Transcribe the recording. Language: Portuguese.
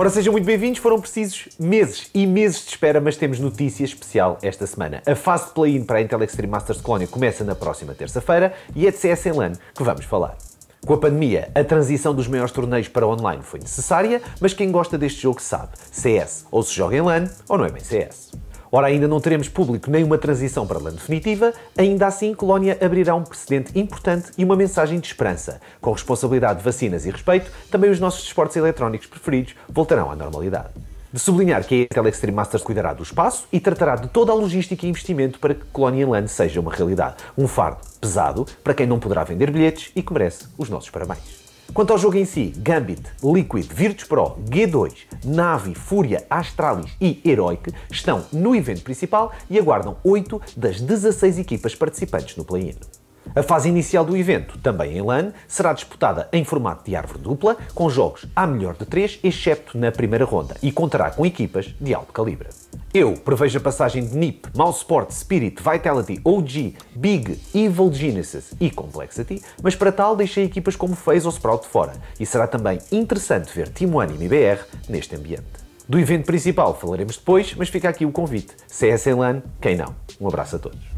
Ora, sejam muito bem-vindos. Foram precisos meses e meses de espera, mas temos notícia especial esta semana. A fase de play-in para a Intel Extreme Masters Colónia começa na próxima terça-feira e é de CS em LAN que vamos falar. Com a pandemia, a transição dos maiores torneios para online foi necessária, mas quem gosta deste jogo sabe, CS ou se joga em LAN ou não é bem CS. Ora, ainda não teremos público nem uma transição para lã definitiva, ainda assim, Colónia abrirá um precedente importante e uma mensagem de esperança. Com responsabilidade, vacinas e respeito, também os nossos desportos eletrónicos preferidos voltarão à normalidade. De sublinhar que é a Telextreme Masters cuidará do espaço e tratará de toda a logística e investimento para que Colónia Land seja uma realidade. Um fardo pesado para quem não poderá vender bilhetes e que merece os nossos parabéns. Quanto ao jogo em si, Gambit, Liquid, Virtus Pro, G2, Navi, Fúria, Astralis e Heroic estão no evento principal e aguardam 8 das 16 equipas participantes no play-in. A fase inicial do evento, também em LAN, será disputada em formato de árvore dupla, com jogos à melhor de três, excepto na primeira ronda, e contará com equipas de alto calibre. Eu prevejo a passagem de NiP, Mouseport, Spirit, Vitality, OG, Big, Evil Genesis e Complexity, mas para tal deixei equipas como FaZe ou Sprout fora, e será também interessante ver Team One e MBR neste ambiente. Do evento principal falaremos depois, mas fica aqui o convite. CS é em LAN, quem não? Um abraço a todos.